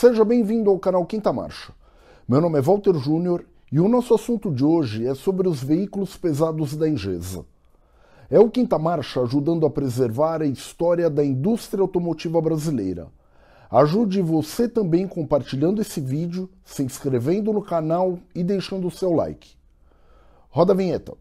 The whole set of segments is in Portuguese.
Seja bem-vindo ao canal Quinta Marcha. Meu nome é Walter Júnior e o nosso assunto de hoje é sobre os veículos pesados da Engesa. É o Quinta Marcha ajudando a preservar a história da indústria automotiva brasileira. Ajude você também compartilhando esse vídeo, se inscrevendo no canal e deixando o seu like. Roda a vinheta.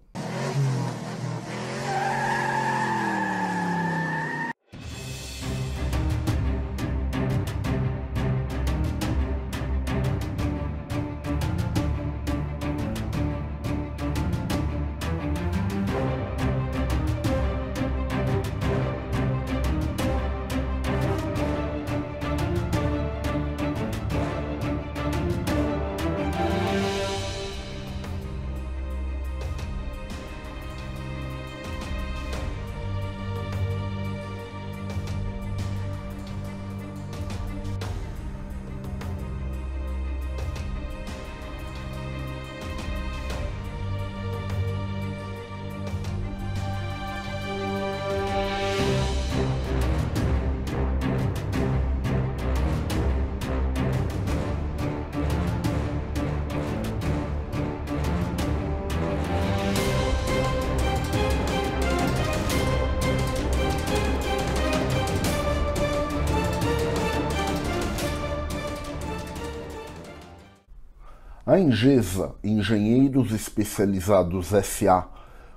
A Engesa, Engenheiros Especializados SA,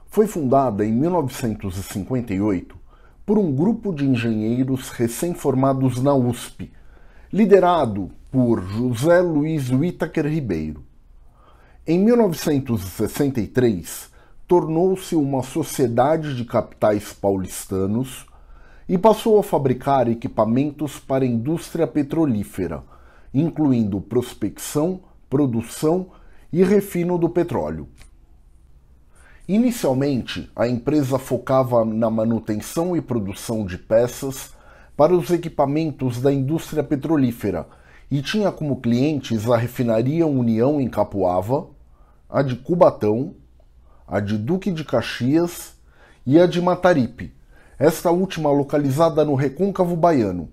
foi fundada em 1958 por um grupo de engenheiros recém-formados na USP, liderado por José Luiz Whittaker Ribeiro. Em 1963, tornou-se uma sociedade de capitais paulistanos e passou a fabricar equipamentos para a indústria petrolífera, incluindo prospecção produção e refino do petróleo. Inicialmente, a empresa focava na manutenção e produção de peças para os equipamentos da indústria petrolífera e tinha como clientes a refinaria União em Capuava, a de Cubatão, a de Duque de Caxias e a de Mataripe, esta última localizada no recôncavo baiano,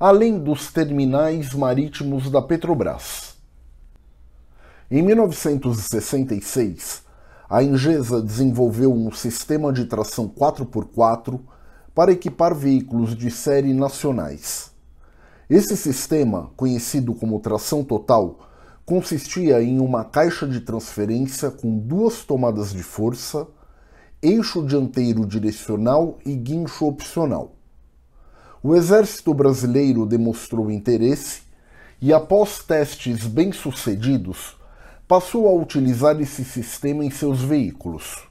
além dos terminais marítimos da Petrobras. Em 1966, a Ingesa desenvolveu um sistema de tração 4x4 para equipar veículos de série nacionais. Esse sistema, conhecido como tração total, consistia em uma caixa de transferência com duas tomadas de força, eixo dianteiro direcional e guincho opcional. O Exército Brasileiro demonstrou interesse e, após testes bem-sucedidos, passou a utilizar esse sistema em seus veículos.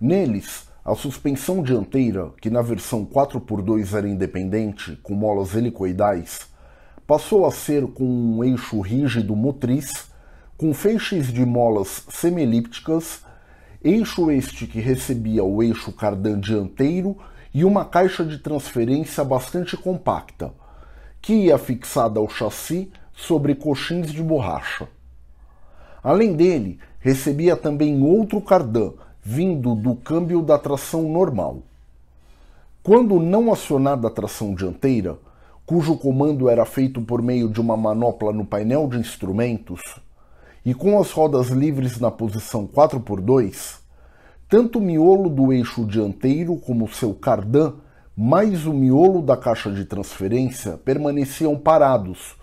Neles, a suspensão dianteira, que na versão 4x2 era independente, com molas helicoidais, passou a ser com um eixo rígido motriz, com feixes de molas semielípticas, eixo este que recebia o eixo cardan dianteiro e uma caixa de transferência bastante compacta, que ia fixada ao chassi sobre coxins de borracha. Além dele, recebia também outro cardan, vindo do câmbio da tração normal. Quando não acionada a tração dianteira, cujo comando era feito por meio de uma manopla no painel de instrumentos, e com as rodas livres na posição 4x2, tanto o miolo do eixo dianteiro como seu cardan, mais o miolo da caixa de transferência permaneciam parados,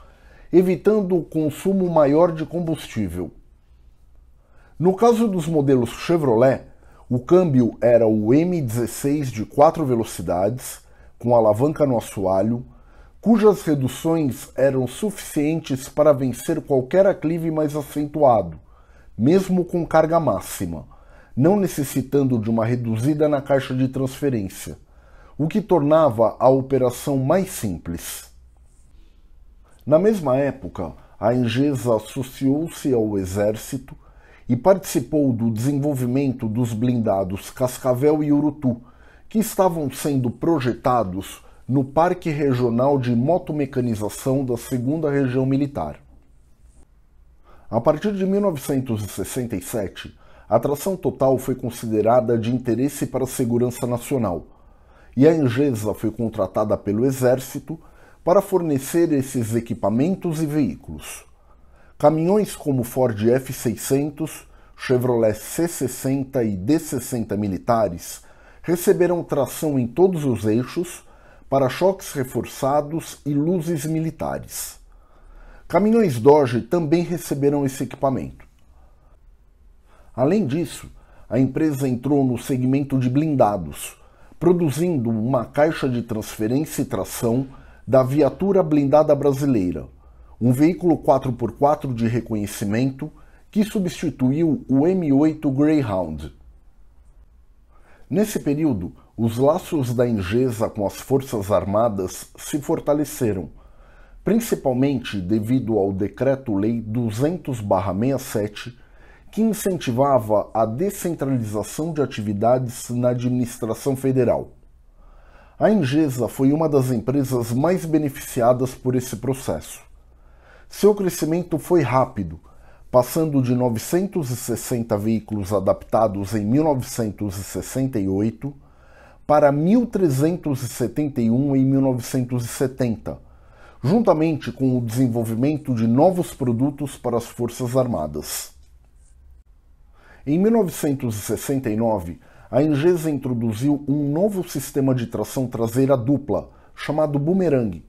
evitando o consumo maior de combustível. No caso dos modelos Chevrolet, o câmbio era o M16 de quatro velocidades, com alavanca no assoalho, cujas reduções eram suficientes para vencer qualquer aclive mais acentuado, mesmo com carga máxima, não necessitando de uma reduzida na caixa de transferência, o que tornava a operação mais simples. Na mesma época, a Engesa associou-se ao Exército e participou do desenvolvimento dos blindados Cascavel e Urutu, que estavam sendo projetados no Parque Regional de Motomecanização da 2 Região Militar. A partir de 1967, a tração total foi considerada de interesse para a segurança nacional, e a Engesa foi contratada pelo Exército para fornecer esses equipamentos e veículos. Caminhões como Ford F600, Chevrolet C60 e D60 militares receberam tração em todos os eixos, para-choques reforçados e luzes militares. Caminhões Dodge também receberam esse equipamento. Além disso, a empresa entrou no segmento de blindados, produzindo uma caixa de transferência e tração da viatura blindada brasileira, um veículo 4x4 de reconhecimento que substituiu o M8 Greyhound. Nesse período, os laços da Ingesa com as Forças Armadas se fortaleceram, principalmente devido ao Decreto-Lei 200-67, que incentivava a descentralização de atividades na administração federal. A Ingesa foi uma das empresas mais beneficiadas por esse processo. Seu crescimento foi rápido, passando de 960 veículos adaptados em 1968 para 1.371 em 1970, juntamente com o desenvolvimento de novos produtos para as Forças Armadas. Em 1969, a Ingesa introduziu um novo sistema de tração traseira dupla, chamado Boomerang,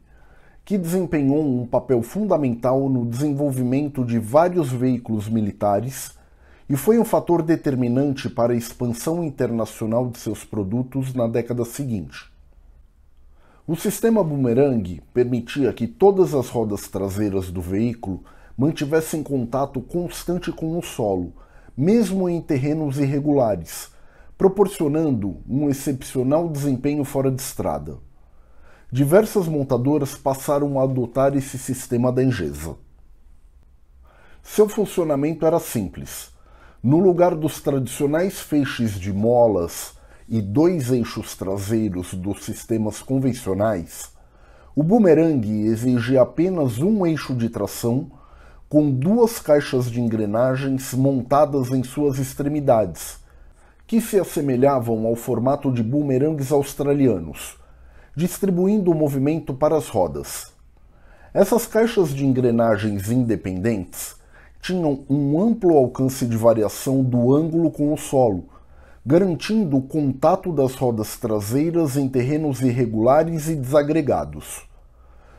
que desempenhou um papel fundamental no desenvolvimento de vários veículos militares e foi um fator determinante para a expansão internacional de seus produtos na década seguinte. O sistema boomerang permitia que todas as rodas traseiras do veículo mantivessem contato constante com o solo, mesmo em terrenos irregulares, proporcionando um excepcional desempenho fora de estrada diversas montadoras passaram a adotar esse sistema da Engesa. Seu funcionamento era simples. No lugar dos tradicionais feixes de molas e dois eixos traseiros dos sistemas convencionais, o boomerang exigia apenas um eixo de tração com duas caixas de engrenagens montadas em suas extremidades, que se assemelhavam ao formato de boomerangues australianos, distribuindo o movimento para as rodas. Essas caixas de engrenagens independentes tinham um amplo alcance de variação do ângulo com o solo, garantindo o contato das rodas traseiras em terrenos irregulares e desagregados.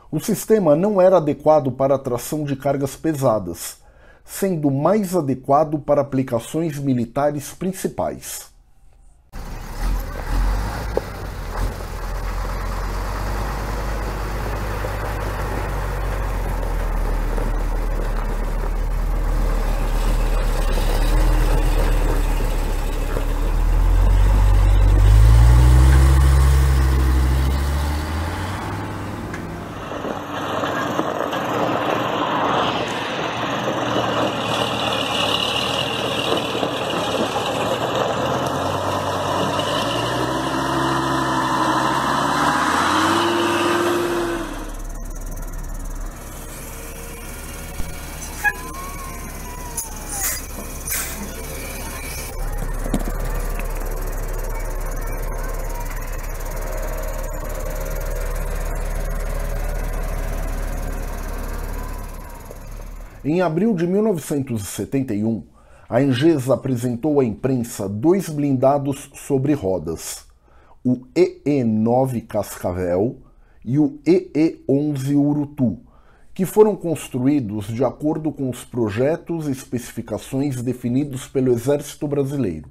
O sistema não era adequado para a tração de cargas pesadas, sendo mais adequado para aplicações militares principais. Em abril de 1971, a Engesa apresentou à imprensa dois blindados sobre rodas, o EE9 Cascavel e o EE11 Urutu, que foram construídos de acordo com os projetos e especificações definidos pelo Exército Brasileiro.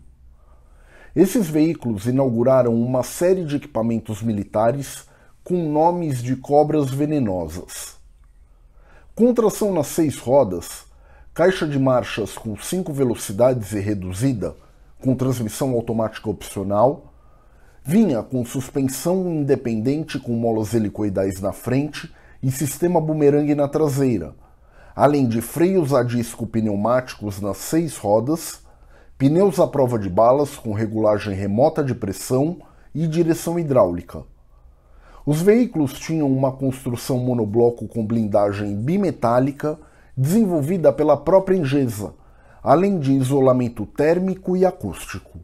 Esses veículos inauguraram uma série de equipamentos militares com nomes de cobras venenosas. Contração nas seis rodas, caixa de marchas com cinco velocidades e reduzida, com transmissão automática opcional, vinha com suspensão independente com molas helicoidais na frente e sistema bumerangue na traseira, além de freios a disco pneumáticos nas seis rodas, pneus à prova de balas com regulagem remota de pressão e direção hidráulica. Os veículos tinham uma construção monobloco com blindagem bimetálica, desenvolvida pela própria Engesa, além de isolamento térmico e acústico.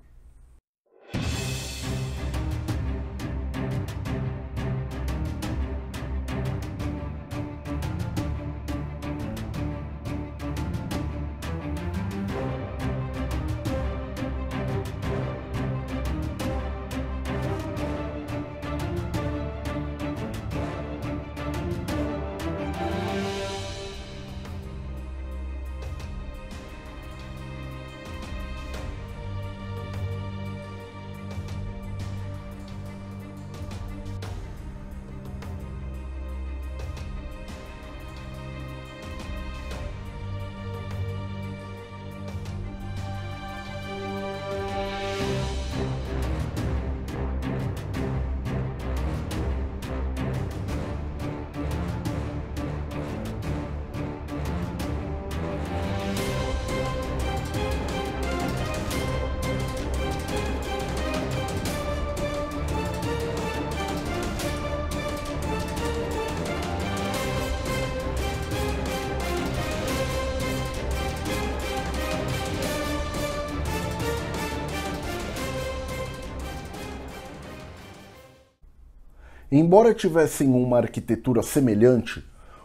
Embora tivessem uma arquitetura semelhante,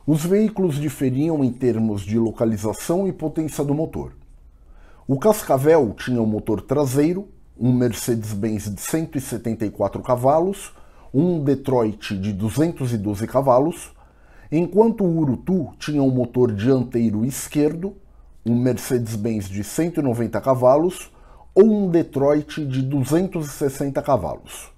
os veículos diferiam em termos de localização e potência do motor. O Cascavel tinha um motor traseiro, um Mercedes-Benz de 174 cavalos, um Detroit de 212 cavalos, enquanto o Urutu tinha um motor dianteiro esquerdo, um Mercedes-Benz de 190 cavalos ou um Detroit de 260 cavalos.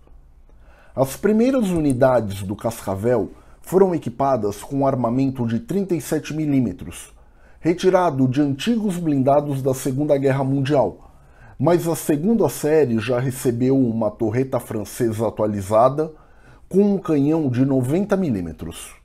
As primeiras unidades do Cascavel foram equipadas com armamento de 37 milímetros, retirado de antigos blindados da Segunda Guerra Mundial, mas a segunda série já recebeu uma torreta francesa atualizada com um canhão de 90 milímetros.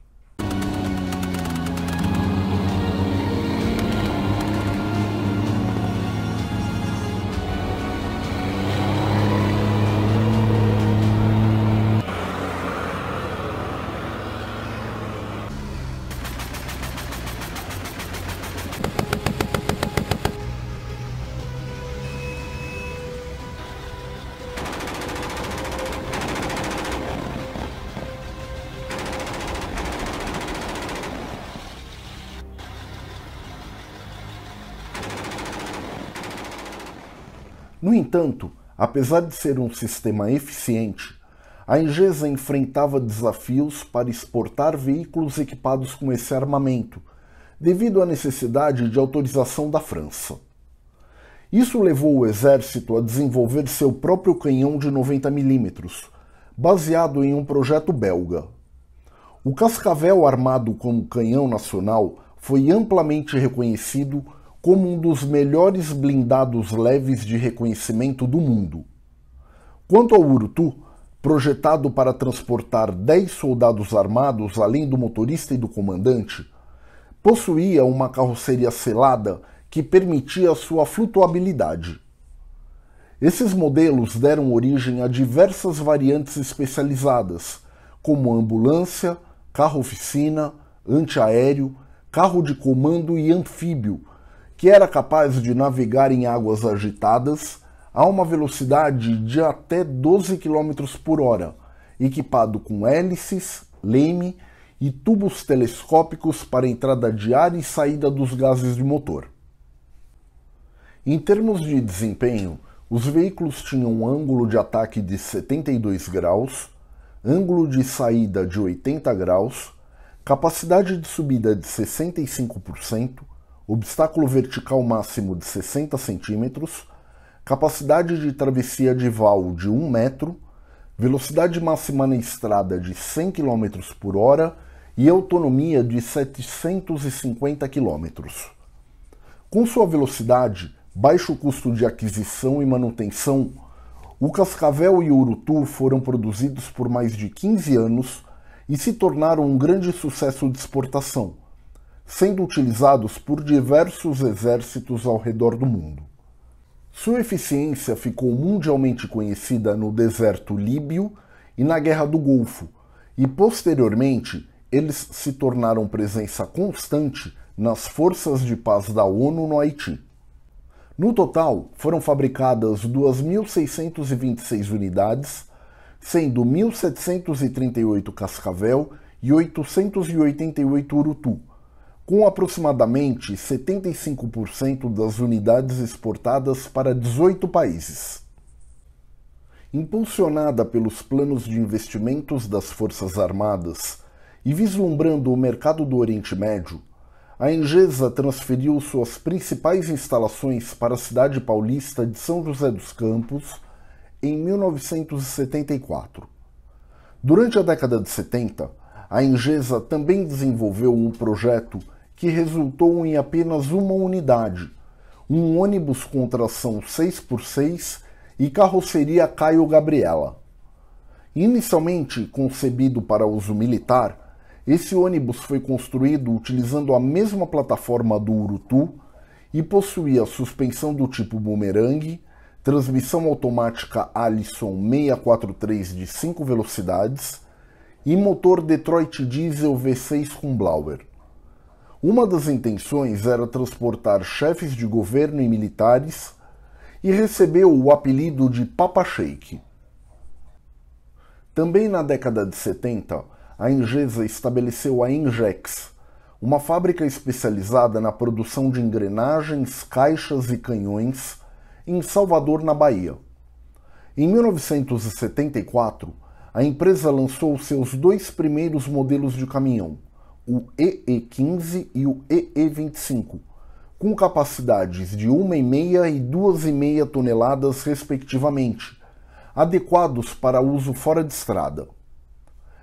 No entanto, apesar de ser um sistema eficiente, a Ingesa enfrentava desafios para exportar veículos equipados com esse armamento, devido à necessidade de autorização da França. Isso levou o exército a desenvolver seu próprio canhão de 90 mm, baseado em um projeto belga. O cascavel armado como canhão nacional foi amplamente reconhecido como um dos melhores blindados leves de reconhecimento do mundo. Quanto ao Urutu, projetado para transportar 10 soldados armados além do motorista e do comandante, possuía uma carroceria selada que permitia sua flutuabilidade. Esses modelos deram origem a diversas variantes especializadas, como ambulância, carro-oficina, antiaéreo, carro de comando e anfíbio, que era capaz de navegar em águas agitadas a uma velocidade de até 12 km por hora, equipado com hélices, leme e tubos telescópicos para entrada de ar e saída dos gases de motor. Em termos de desempenho, os veículos tinham um ângulo de ataque de 72 graus, ângulo de saída de 80 graus, capacidade de subida de 65%, obstáculo vertical máximo de 60 centímetros, capacidade de travessia de val de 1 metro, velocidade máxima na estrada de 100 km por hora e autonomia de 750 km. Com sua velocidade, baixo custo de aquisição e manutenção, o Cascavel e o Urutu foram produzidos por mais de 15 anos e se tornaram um grande sucesso de exportação sendo utilizados por diversos exércitos ao redor do mundo. Sua eficiência ficou mundialmente conhecida no deserto líbio e na Guerra do Golfo, e posteriormente eles se tornaram presença constante nas forças de paz da ONU no Haiti. No total, foram fabricadas 2.626 unidades, sendo 1.738 cascavel e 888 urutu, com aproximadamente 75% das unidades exportadas para 18 países. Impulsionada pelos planos de investimentos das Forças Armadas e vislumbrando o mercado do Oriente Médio, a Engesa transferiu suas principais instalações para a cidade paulista de São José dos Campos em 1974. Durante a década de 70, a Engesa também desenvolveu um projeto que resultou em apenas uma unidade, um ônibus com tração 6x6 e carroceria Caio Gabriela. Inicialmente concebido para uso militar, esse ônibus foi construído utilizando a mesma plataforma do Urutu e possuía suspensão do tipo boomerang, transmissão automática Allison 643 de 5 velocidades e motor Detroit Diesel V6 com Blauer. Uma das intenções era transportar chefes de governo e militares e recebeu o apelido de Papa Shake. Também na década de 70, a Ingesa estabeleceu a Ingex, uma fábrica especializada na produção de engrenagens, caixas e canhões em Salvador, na Bahia. Em 1974, a empresa lançou seus dois primeiros modelos de caminhão, o EE15 e o EE25, com capacidades de 1,5 e 2,5 toneladas, respectivamente, adequados para uso fora de estrada.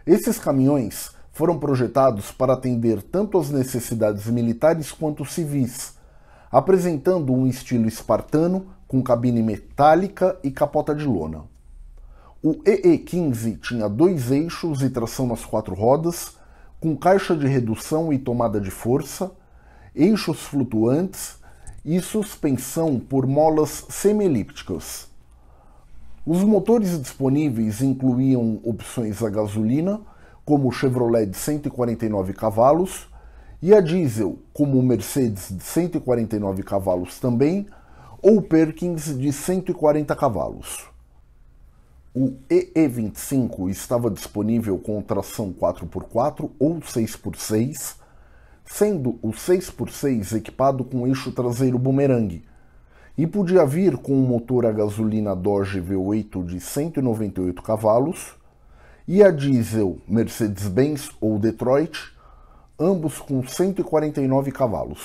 Esses caminhões foram projetados para atender tanto as necessidades militares quanto civis, apresentando um estilo espartano com cabine metálica e capota de lona. O EE15 tinha dois eixos e tração nas quatro rodas com caixa de redução e tomada de força, eixos flutuantes e suspensão por molas semielípticas. Os motores disponíveis incluíam opções a gasolina, como o Chevrolet de 149 cavalos, e a diesel, como o Mercedes de 149 cavalos também, ou Perkins de 140 cavalos. O EE25 estava disponível com tração 4x4 ou 6x6, sendo o 6x6 equipado com eixo traseiro bumerangue, e podia vir com um motor a gasolina Dodge V8 de 198 cavalos e a diesel Mercedes-Benz ou Detroit, ambos com 149 cavalos.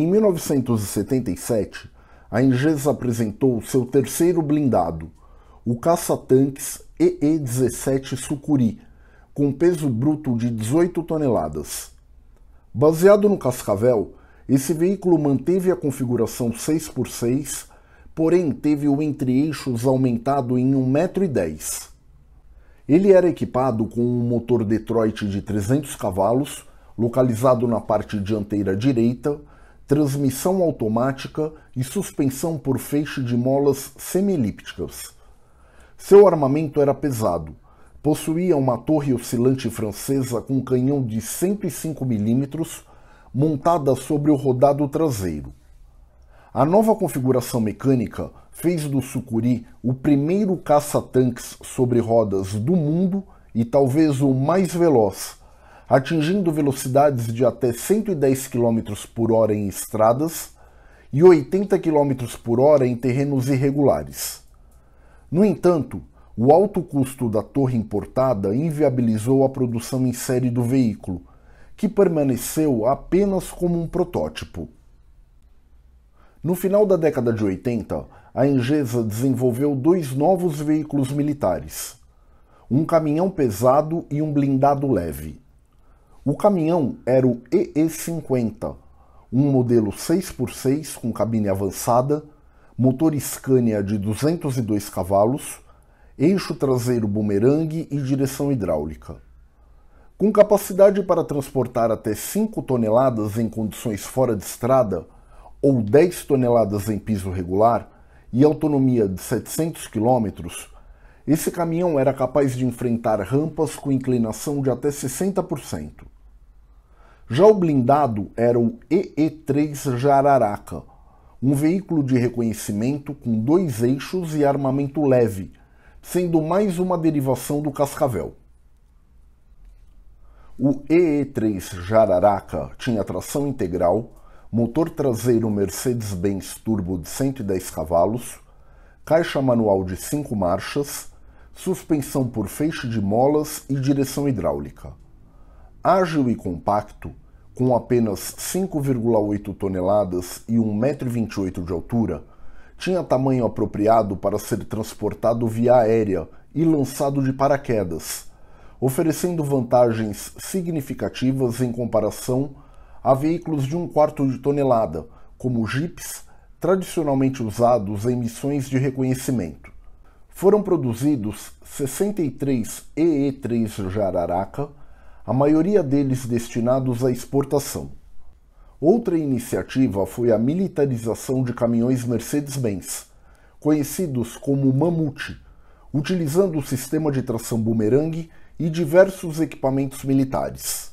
Em 1977, a Ingesa apresentou seu terceiro blindado, o caça-tanques EE-17 Sucuri, com peso bruto de 18 toneladas. Baseado no Cascavel, esse veículo manteve a configuração 6x6, porém teve o entre-eixos aumentado em 1,10m. Ele era equipado com um motor Detroit de 300 cavalos, localizado na parte dianteira direita, transmissão automática e suspensão por feixe de molas semielípticas. Seu armamento era pesado. Possuía uma torre oscilante francesa com canhão de 105 mm montada sobre o rodado traseiro. A nova configuração mecânica fez do Sucuri o primeiro caça-tanques sobre rodas do mundo e talvez o mais veloz, atingindo velocidades de até 110 km por hora em estradas e 80 km por hora em terrenos irregulares. No entanto, o alto custo da torre importada inviabilizou a produção em série do veículo, que permaneceu apenas como um protótipo. No final da década de 80, a Engesa desenvolveu dois novos veículos militares: um caminhão pesado e um blindado leve. O caminhão era o EE50, um modelo 6x6 com cabine avançada, motor Scania de 202 cavalos, eixo traseiro bumerangue e direção hidráulica. Com capacidade para transportar até 5 toneladas em condições fora de estrada ou 10 toneladas em piso regular e autonomia de 700 km, esse caminhão era capaz de enfrentar rampas com inclinação de até 60%. Já o blindado era o EE-3 Jararaca, um veículo de reconhecimento com dois eixos e armamento leve, sendo mais uma derivação do Cascavel. O EE3 Jararaca tinha tração integral, motor traseiro Mercedes-Benz turbo de 110 cavalos, caixa manual de 5 marchas, suspensão por feixe de molas e direção hidráulica ágil e compacto, com apenas 5,8 toneladas e 1,28m de altura, tinha tamanho apropriado para ser transportado via aérea e lançado de paraquedas, oferecendo vantagens significativas em comparação a veículos de um quarto de tonelada, como jipes, tradicionalmente usados em missões de reconhecimento. Foram produzidos 63 EE3 Jararaca a maioria deles destinados à exportação. Outra iniciativa foi a militarização de caminhões Mercedes-Benz, conhecidos como Mamute, utilizando o sistema de tração bumerangue e diversos equipamentos militares.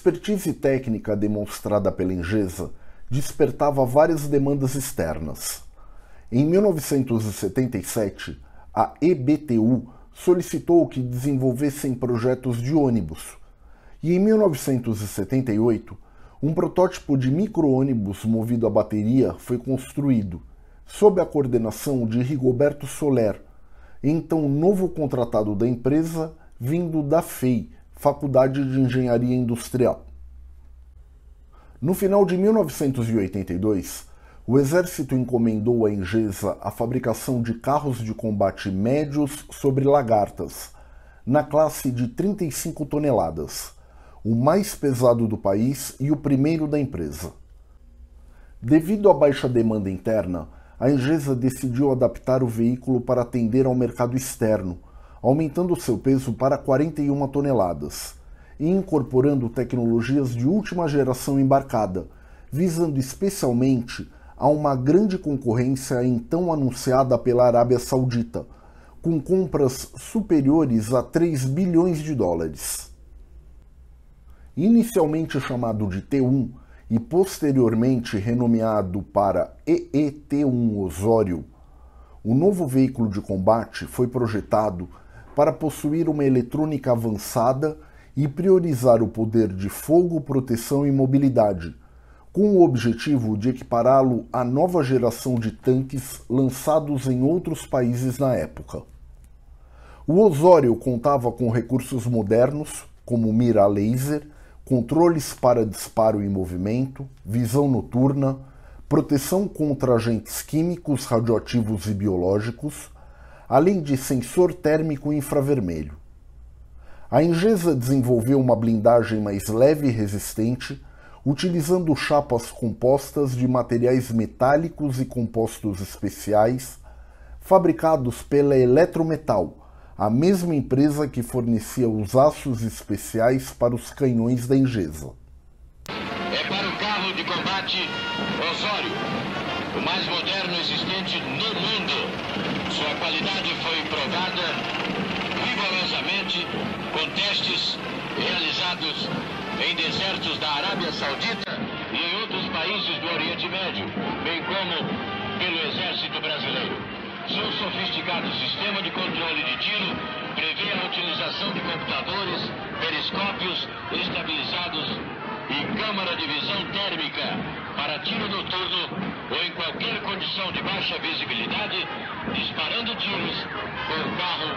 expertise técnica demonstrada pela Engesa despertava várias demandas externas. Em 1977, a EBTU solicitou que desenvolvessem projetos de ônibus. E em 1978, um protótipo de micro-ônibus movido a bateria foi construído, sob a coordenação de Rigoberto Soler, então novo contratado da empresa vindo da FEI, Faculdade de Engenharia Industrial. No final de 1982, o Exército encomendou à Engesa a fabricação de carros de combate médios sobre lagartas, na classe de 35 toneladas, o mais pesado do país e o primeiro da empresa. Devido à baixa demanda interna, a Engesa decidiu adaptar o veículo para atender ao mercado externo, aumentando seu peso para 41 toneladas e incorporando tecnologias de última geração embarcada, visando especialmente a uma grande concorrência então anunciada pela Arábia Saudita, com compras superiores a 3 bilhões de dólares. Inicialmente chamado de T1 e posteriormente renomeado para EET-1 Osório, o novo veículo de combate foi projetado para possuir uma eletrônica avançada e priorizar o poder de fogo, proteção e mobilidade, com o objetivo de equipará-lo à nova geração de tanques lançados em outros países na época. O Osório contava com recursos modernos, como mira laser, controles para disparo em movimento, visão noturna, proteção contra agentes químicos, radioativos e biológicos além de sensor térmico infravermelho. A Engesa desenvolveu uma blindagem mais leve e resistente, utilizando chapas compostas de materiais metálicos e compostos especiais, fabricados pela Eletrometal, a mesma empresa que fornecia os aços especiais para os canhões da Engesa. É para o carro de combate Osório, o mais moderno existente no mundo. Sua qualidade foi provada rigorosamente com testes realizados em desertos da Arábia Saudita e em outros países do Oriente Médio, bem como pelo Exército Brasileiro. Seu sofisticado sistema de controle de tiro prevê a utilização de computadores, periscópios estabilizados e câmara de visão térmica para tiro noturno ou em qualquer condição de baixa visibilidade, disparando tiros com carro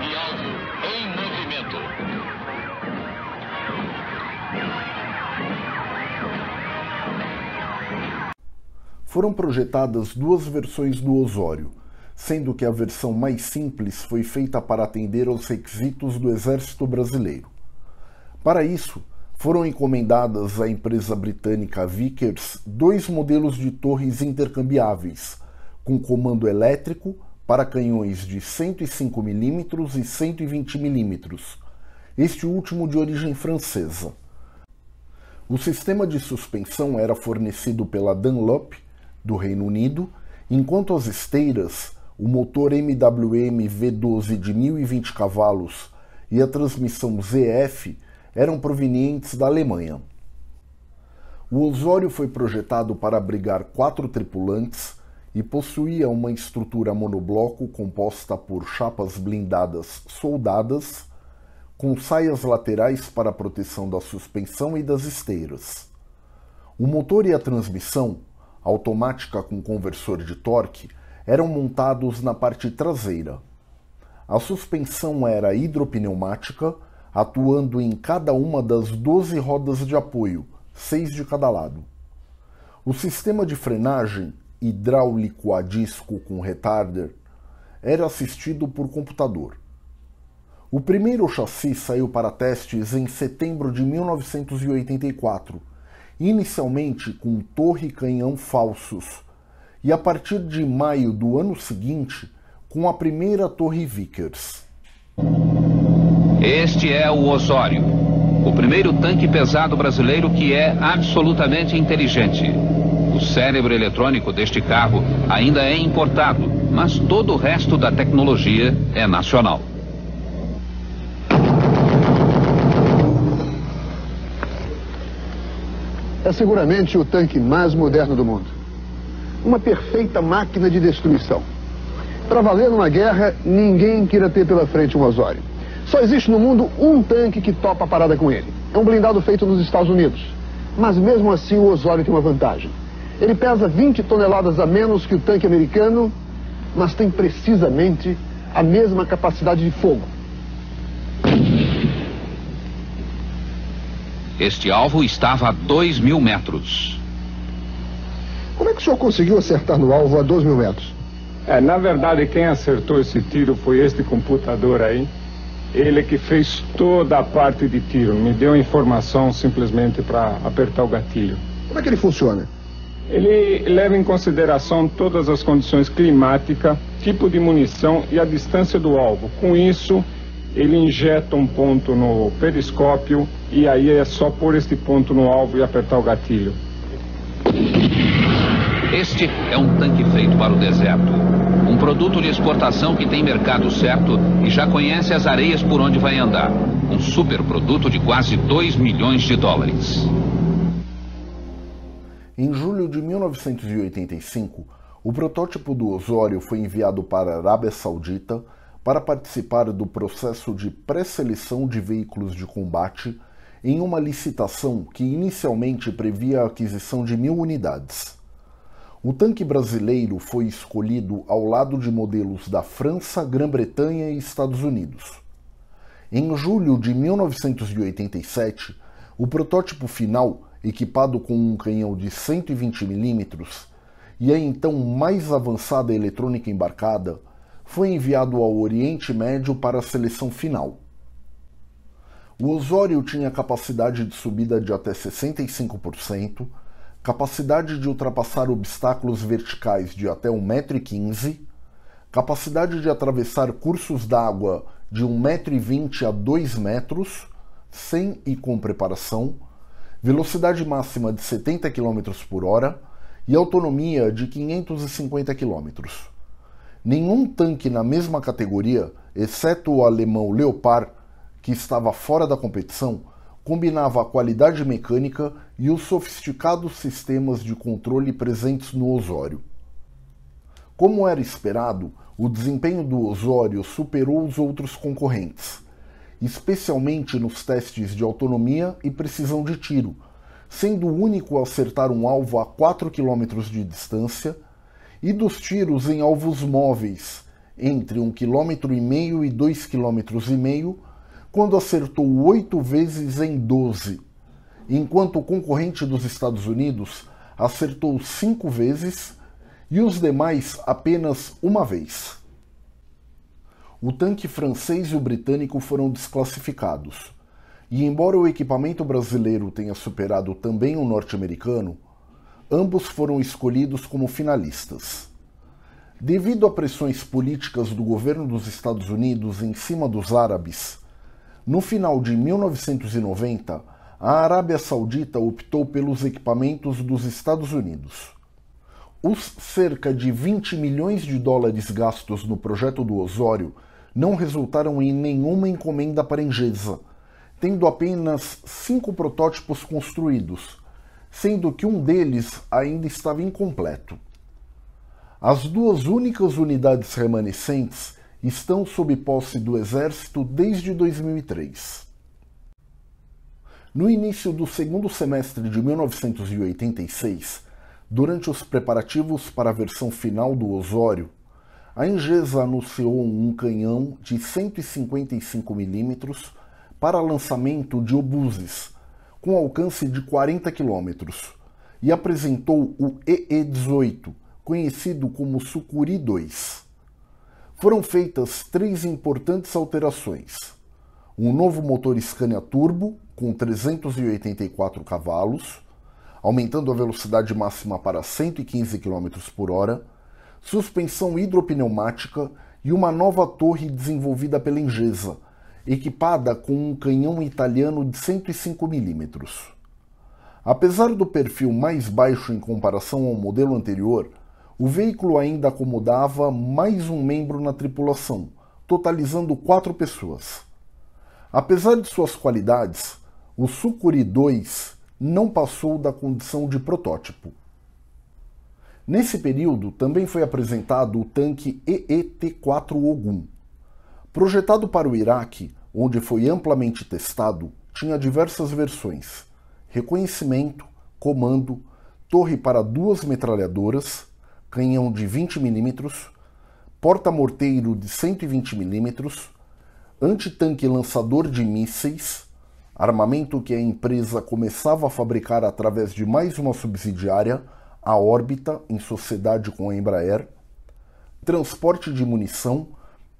e alvo em movimento. Foram projetadas duas versões do Osório, sendo que a versão mais simples foi feita para atender aos requisitos do Exército Brasileiro. Para isso, foram encomendadas à empresa britânica Vickers dois modelos de torres intercambiáveis, com comando elétrico para canhões de 105 mm e 120 mm, este último de origem francesa. O sistema de suspensão era fornecido pela Dunlop, do Reino Unido, enquanto as esteiras, o motor MWM V12 de 1020 cavalos e a transmissão ZF eram provenientes da Alemanha. O Osório foi projetado para abrigar quatro tripulantes e possuía uma estrutura monobloco composta por chapas blindadas soldadas, com saias laterais para proteção da suspensão e das esteiras. O motor e a transmissão, automática com conversor de torque, eram montados na parte traseira. A suspensão era hidropneumática atuando em cada uma das 12 rodas de apoio, seis de cada lado. O sistema de frenagem, hidráulico a disco com retarder, era assistido por computador. O primeiro chassi saiu para testes em setembro de 1984, inicialmente com torre e canhão falsos, e a partir de maio do ano seguinte com a primeira torre Vickers. Este é o Osório, o primeiro tanque pesado brasileiro que é absolutamente inteligente. O cérebro eletrônico deste carro ainda é importado, mas todo o resto da tecnologia é nacional. É seguramente o tanque mais moderno do mundo. Uma perfeita máquina de destruição. Para valer uma guerra, ninguém queira ter pela frente um Osório. Só existe no mundo um tanque que topa a parada com ele. É um blindado feito nos Estados Unidos. Mas mesmo assim o Osório tem uma vantagem. Ele pesa 20 toneladas a menos que o tanque americano, mas tem precisamente a mesma capacidade de fogo. Este alvo estava a 2 mil metros. Como é que o senhor conseguiu acertar no alvo a 2 mil metros? É, na verdade, quem acertou esse tiro foi este computador aí. Ele que fez toda a parte de tiro, me deu informação simplesmente para apertar o gatilho. Como é que ele funciona? Ele leva em consideração todas as condições climáticas, tipo de munição e a distância do alvo. Com isso, ele injeta um ponto no periscópio e aí é só pôr este ponto no alvo e apertar o gatilho. Este é um tanque feito para o deserto. Produto de exportação que tem mercado certo e já conhece as areias por onde vai andar. Um super produto de quase 2 milhões de dólares. Em julho de 1985, o protótipo do Osório foi enviado para a Arábia Saudita para participar do processo de pré-seleção de veículos de combate em uma licitação que inicialmente previa a aquisição de mil unidades. O tanque brasileiro foi escolhido ao lado de modelos da França, Grã-Bretanha e Estados Unidos. Em julho de 1987, o protótipo final, equipado com um canhão de 120 mm e a então mais avançada eletrônica embarcada, foi enviado ao Oriente Médio para a seleção final. O Osório tinha capacidade de subida de até 65%, capacidade de ultrapassar obstáculos verticais de até 1,15m, capacidade de atravessar cursos d'água de 1,20m a 2 metros, sem e com preparação, velocidade máxima de 70 km por hora e autonomia de 550 km. Nenhum tanque na mesma categoria, exceto o alemão Leopard, que estava fora da competição, combinava a qualidade mecânica e os sofisticados sistemas de controle presentes no Osório. Como era esperado, o desempenho do Osório superou os outros concorrentes, especialmente nos testes de autonomia e precisão de tiro, sendo o único a acertar um alvo a 4 km de distância, e dos tiros em alvos móveis, entre 1,5 km e 2,5 km quando acertou oito vezes em 12, enquanto o concorrente dos Estados Unidos acertou cinco vezes e os demais apenas uma vez. O tanque francês e o britânico foram desclassificados. E embora o equipamento brasileiro tenha superado também o norte-americano, ambos foram escolhidos como finalistas. Devido a pressões políticas do governo dos Estados Unidos em cima dos árabes, no final de 1990, a Arábia Saudita optou pelos equipamentos dos Estados Unidos. Os cerca de 20 milhões de dólares gastos no projeto do Osório não resultaram em nenhuma encomenda para Engesa, tendo apenas cinco protótipos construídos, sendo que um deles ainda estava incompleto. As duas únicas unidades remanescentes estão sob posse do Exército desde 2003. No início do segundo semestre de 1986, durante os preparativos para a versão final do Osório, a Engesa anunciou um canhão de 155 mm para lançamento de obuses, com alcance de 40 km, e apresentou o EE-18, conhecido como Sucuri 2 foram feitas três importantes alterações. Um novo motor Scania turbo com 384 cavalos, aumentando a velocidade máxima para 115 km por hora, suspensão hidropneumática e uma nova torre desenvolvida pela Engesa, equipada com um canhão italiano de 105 mm. Apesar do perfil mais baixo em comparação ao modelo anterior, o veículo ainda acomodava mais um membro na tripulação, totalizando quatro pessoas. Apesar de suas qualidades, o Sucuri 2 não passou da condição de protótipo. Nesse período, também foi apresentado o tanque EET-4 Ogum. Projetado para o Iraque, onde foi amplamente testado, tinha diversas versões: reconhecimento, comando, torre para duas metralhadoras canhão de 20 milímetros, porta-morteiro de 120 milímetros, antitanque lançador de mísseis, armamento que a empresa começava a fabricar através de mais uma subsidiária, a Órbita, em sociedade com a Embraer, transporte de munição,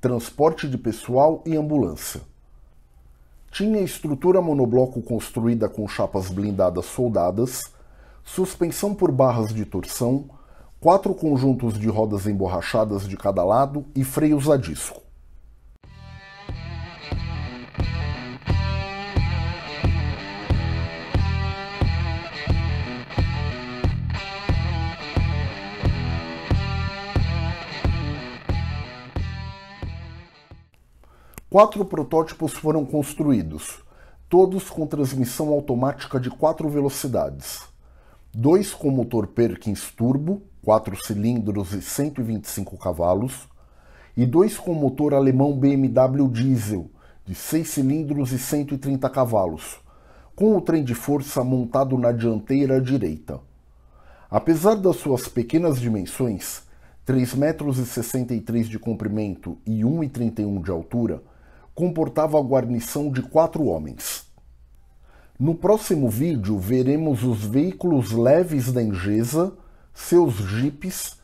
transporte de pessoal e ambulância. Tinha estrutura monobloco construída com chapas blindadas soldadas, suspensão por barras de torção, quatro conjuntos de rodas emborrachadas de cada lado e freios a disco. Quatro protótipos foram construídos, todos com transmissão automática de quatro velocidades. Dois com motor Perkins turbo 4 cilindros e 125 cavalos, e dois com motor alemão BMW diesel de 6 cilindros e 130 cavalos, com o trem de força montado na dianteira direita. Apesar das suas pequenas dimensões, 3,63 metros de comprimento e 1,31 de altura, comportava a guarnição de quatro homens. No próximo vídeo veremos os veículos leves da Engesa seus jipes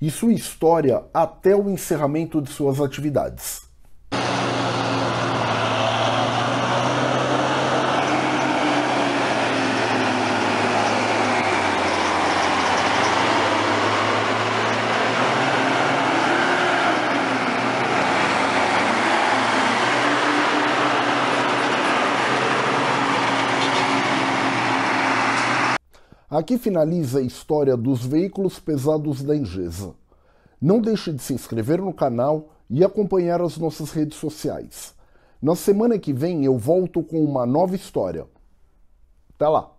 e sua história até o encerramento de suas atividades. Aqui finaliza a história dos veículos pesados da Ingesa. Não deixe de se inscrever no canal e acompanhar as nossas redes sociais. Na semana que vem eu volto com uma nova história. Até lá!